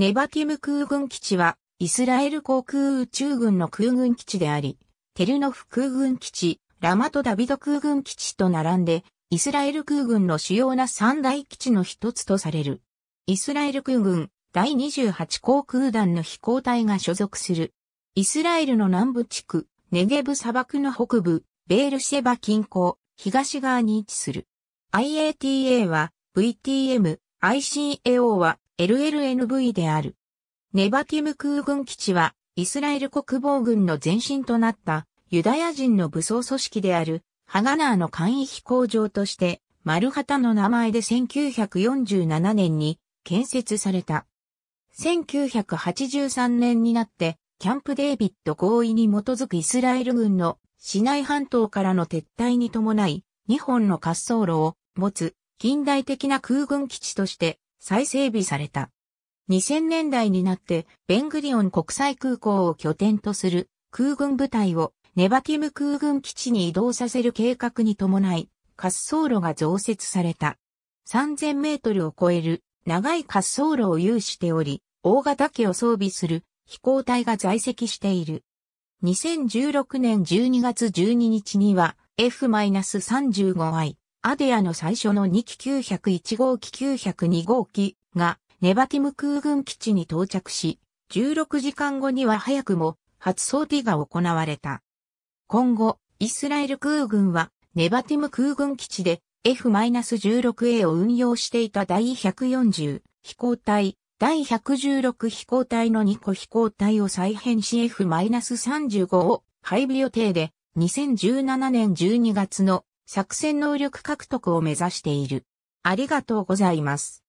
ネバティム空軍基地は、イスラエル航空宇宙軍の空軍基地であり、テルノフ空軍基地、ラマトダビド空軍基地と並んで、イスラエル空軍の主要な三大基地の一つとされる。イスラエル空軍第28航空団の飛行隊が所属する。イスラエルの南部地区、ネゲブ砂漠の北部、ベールシェバ近郊、東側に位置する。IATA は VTM、ICAO は LLNV である。ネバティム空軍基地は、イスラエル国防軍の前身となったユダヤ人の武装組織であるハガナーの簡易飛行場として、マルハタの名前で1947年に建設された。1983年になって、キャンプ・デービッド合意に基づくイスラエル軍の市内半島からの撤退に伴い、2本の滑走路を持つ近代的な空軍基地として再整備された。2000年代になってベングリオン国際空港を拠点とする空軍部隊をネバティム空軍基地に移動させる計画に伴い滑走路が増設された。3000メートルを超える長い滑走路を有しており、大型機を装備する飛行隊が在籍している。2016年12月12日には F-35i アデアの最初の2機901号機902号機がネバティム空軍基地に到着し、16時間後には早くも初装備が行われた。今後、イスラエル空軍はネバティム空軍基地で F-16A を運用していた第140飛行隊、第116飛行隊の2個飛行隊を再編し F-35 を配備予定で2017年12月の作戦能力獲得を目指している。ありがとうございます。